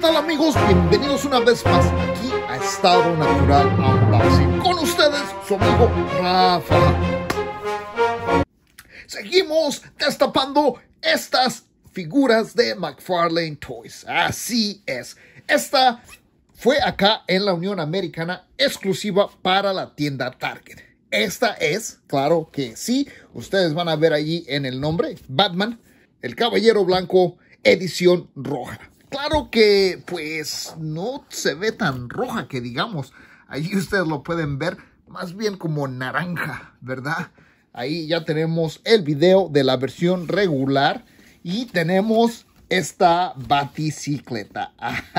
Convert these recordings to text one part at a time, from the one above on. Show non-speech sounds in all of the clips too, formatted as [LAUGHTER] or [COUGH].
tal amigos? Bienvenidos una vez más aquí a Estado Natural Con ustedes, su amigo Rafa. Seguimos destapando estas figuras de McFarlane Toys. Así es. Esta fue acá en la Unión Americana exclusiva para la tienda Target. Esta es, claro que sí, ustedes van a ver allí en el nombre, Batman, el Caballero Blanco, edición roja claro que pues no se ve tan roja que digamos. Ahí [LAUGHS] ustedes lo pueden ver más bien como naranja, ¿verdad? Ahí ya tenemos el video de la versión regular y tenemos esta baticicleta [LAUGHS]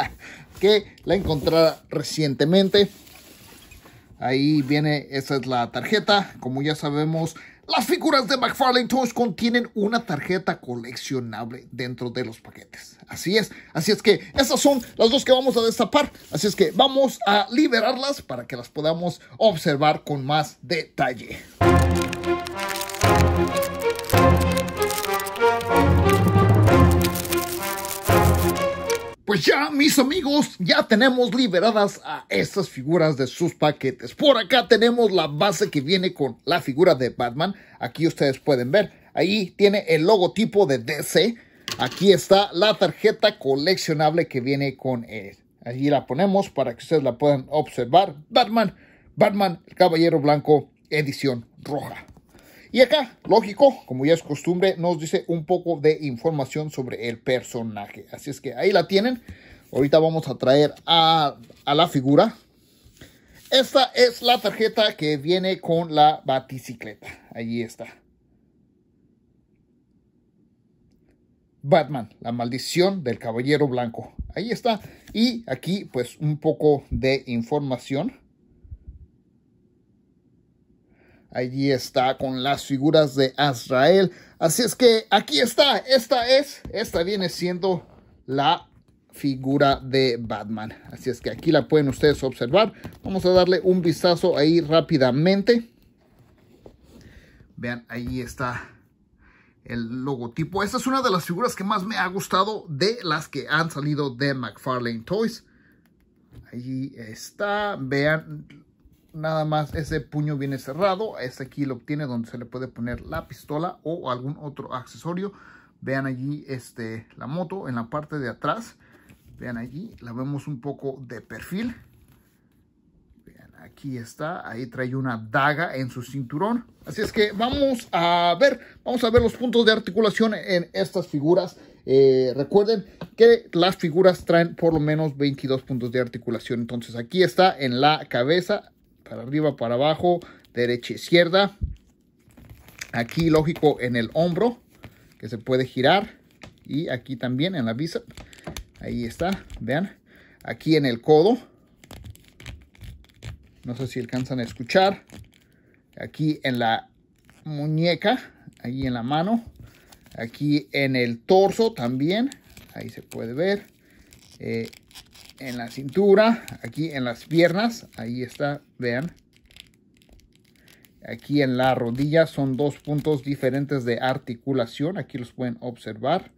que la encontré recientemente. Ahí viene, esa es la tarjeta. Como ya sabemos, las figuras de McFarlane Toys contienen una tarjeta coleccionable dentro de los paquetes. Así es, así es que esas son las dos que vamos a destapar. Así es que vamos a liberarlas para que las podamos observar con más detalle. Pues ya, mis amigos, ya tenemos liberadas a estas figuras de sus paquetes. Por acá tenemos la base que viene con la figura de Batman. Aquí ustedes pueden ver. Ahí tiene el logotipo de DC. Aquí está la tarjeta coleccionable que viene con él. Eh, Allí la ponemos para que ustedes la puedan observar. Batman, Batman, el Caballero Blanco, edición roja. Y acá, lógico, como ya es costumbre, nos dice un poco de información sobre el personaje. Así es que ahí la tienen. Ahorita vamos a traer a, la figura. Esta es la tarjeta que viene con la baticicleta. Ahí está. Batman, la maldición del caballero blanco. Ahí está. Y aquí pues un poco de información Allí está con las figuras de Azrael. Así es que aquí está. Esta es, esta viene siendo la figura de Batman. Así es que aquí la pueden ustedes observar. Vamos a darle un vistazo ahí rápidamente. Vean, ahí está el logotipo. Esta es una de las figuras que más me ha gustado de las que han salido de McFarlane Toys. Allí está. Vean nada más ese puño viene cerrado. Este aquí lo obtiene donde se le puede poner la pistola o algún otro accesorio. Vean allí este, la moto en la parte de atrás. Vean allí, la vemos un poco de perfil. aquí está. Ahí trae una daga en su cinturón. Así es que vamos a ver, vamos a ver los puntos de articulación en estas figuras. Eh, recuerden que las figuras traen por lo menos 22 puntos de articulación. Entonces aquí está en la cabeza, para arriba, para abajo, derecha, izquierda. Aquí, lógico, en el hombro, que se puede girar. Y aquí también en la bíceps. Ahí está, vean. Aquí en el codo. No sé si alcanzan a escuchar. Aquí en la muñeca, ahí en la mano. Aquí en el torso también. Ahí se puede ver. Eh, en la cintura, aquí en las piernas, ahí está, vean. Aquí en la rodilla son dos puntos diferentes de articulación, aquí los pueden observar.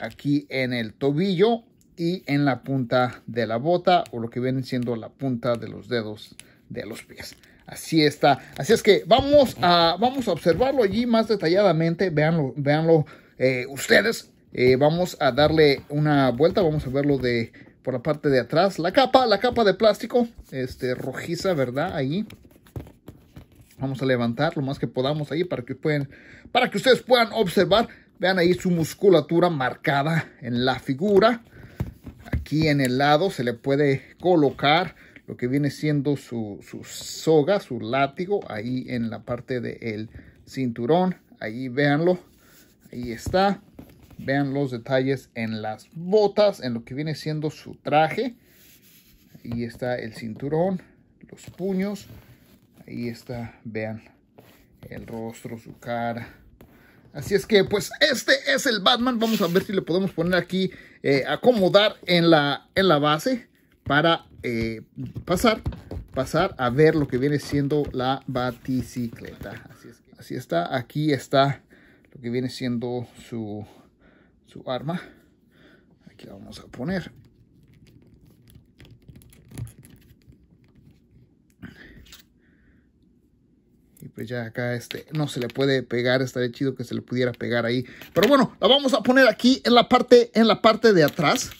Aquí en el tobillo y en la punta de la bota o lo que vienen siendo la punta de los dedos de los pies. Así está. Así es que vamos a, vamos a observarlo allí más detalladamente. Veanlo, veanlo eh, ustedes. Eh, vamos a darle una vuelta. Vamos a verlo de por la parte de atrás. La capa, la capa de plástico, este, rojiza, ¿verdad? Ahí. Vamos a levantar lo más que podamos ahí para que, pueden, para que ustedes puedan observar. Vean ahí su musculatura marcada en la figura. Aquí en el lado se le puede colocar lo que viene siendo su, soga, su látigo. Ahí en la parte del cinturón. Ahí véanlo. Ahí está. Vean los detalles en las botas, en lo que viene siendo su traje. Ahí está el cinturón, los puños. Ahí está, vean el rostro, su cara. Así es que, pues, este es el Batman. Vamos a ver si le podemos poner aquí, eh, acomodar en la, en la base para eh, pasar, pasar a ver lo que viene siendo la baticicleta. Así, es que, así está, aquí está lo que viene siendo su su arma. Aquí la vamos a poner. Y pues ya acá este, no se le puede pegar, estaría chido que se le pudiera pegar ahí. Pero bueno, la vamos a poner aquí en la parte, en la parte de atrás.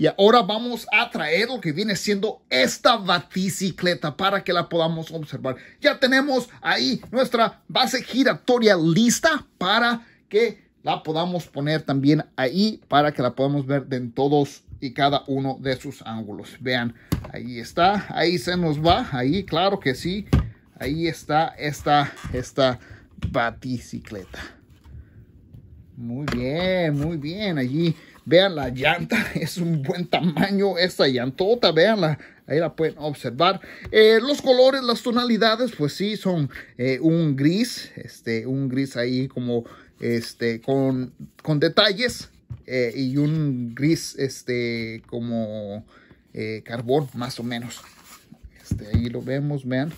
Y ahora vamos a traer lo que viene siendo esta bicicleta para que la podamos observar. Ya tenemos ahí nuestra base giratoria lista para que la podamos poner también ahí para que la podamos ver en todos y cada uno de sus ángulos. Vean, ahí está, ahí se nos va, ahí claro que sí, ahí está esta, esta baticicleta. Muy bien, muy bien, allí vean la llanta, [LAUGHS] es un buen tamaño esta llantota, veanla, ahí la pueden observar. Eh, los colores, las tonalidades, pues sí, son eh, un gris, este, un gris ahí como este, con, detalles eh, y un gris este, como eh, carbón, más o menos. Este, ahí lo vemos, vean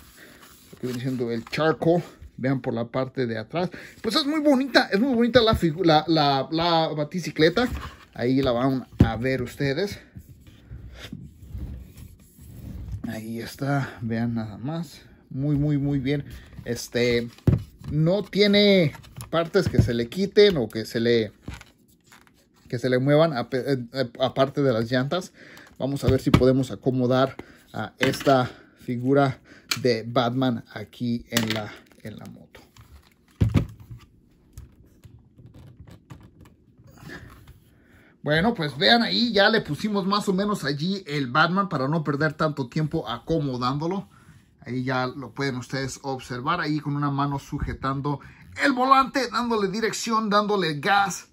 lo que viene siendo el charco Vean por la parte de atrás. Pues es muy bonita, es muy bonita la, la, la, la baticicleta. Ahí la van a ver ustedes. Ahí está, vean nada más. Muy, muy, muy bien. Este, no tiene partes que se le quiten o que se le, que se le muevan eh, eh, aparte de las llantas. Vamos a ver si podemos acomodar a esta figura de Batman aquí en la, en la moto. Bueno, pues vean ahí, ya le pusimos más o menos allí el Batman para no perder tanto tiempo acomodándolo. Ahí ya lo pueden ustedes observar, ahí con una mano sujetando el volante, dándole dirección, dándole gas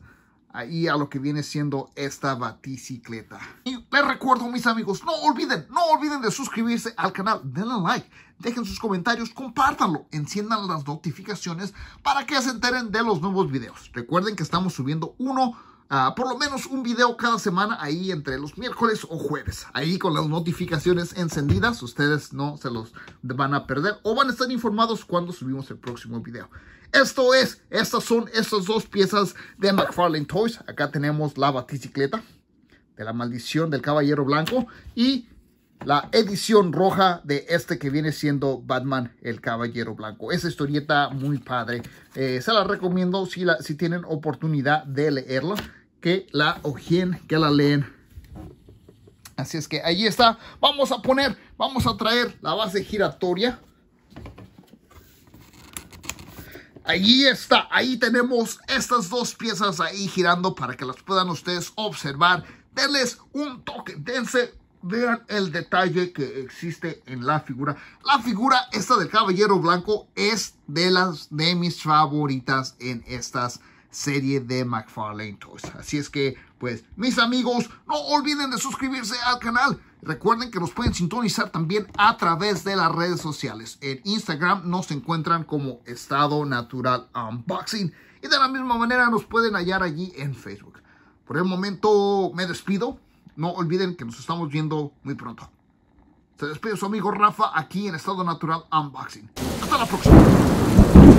ahí a lo que viene siendo esta baticicleta. Y les recuerdo, mis amigos, no olviden, no olviden de suscribirse al canal, denle like, dejen sus comentarios, compártanlo, enciendan las notificaciones para que se enteren de los nuevos videos. Recuerden que estamos subiendo uno por lo menos un video cada semana ahí entre los miércoles o jueves. Ahí con las notificaciones encendidas, ustedes no se los van a perder o van a estar informados cuando subimos el próximo video. Esto es, estas son estas dos piezas de McFarlane Toys. Acá tenemos la baticicleta de la maldición del caballero blanco y la edición roja de este que viene siendo Batman el Caballero Blanco. Esa historieta muy padre. Eh, se la recomiendo si, la, si tienen oportunidad de leerla que la ojen, que la leen. Así es que ahí está. Vamos a poner, vamos a traer la base giratoria. Allí está, ahí tenemos estas dos piezas ahí girando para que las puedan ustedes observar. Denles un toque, dense, vean el detalle que existe en la figura. La figura esta del caballero blanco es de las de mis favoritas en estas serie de McFarlane Toys. Así es que, pues, mis amigos, no olviden de suscribirse al canal. Recuerden que nos pueden sintonizar también a través de las redes sociales. En Instagram nos encuentran como Estado Natural Unboxing. Y de la misma manera nos pueden hallar allí en Facebook. Por el momento me despido. No olviden que nos estamos viendo muy pronto. Se despide su amigo Rafa aquí en Estado Natural Unboxing. Hasta la próxima.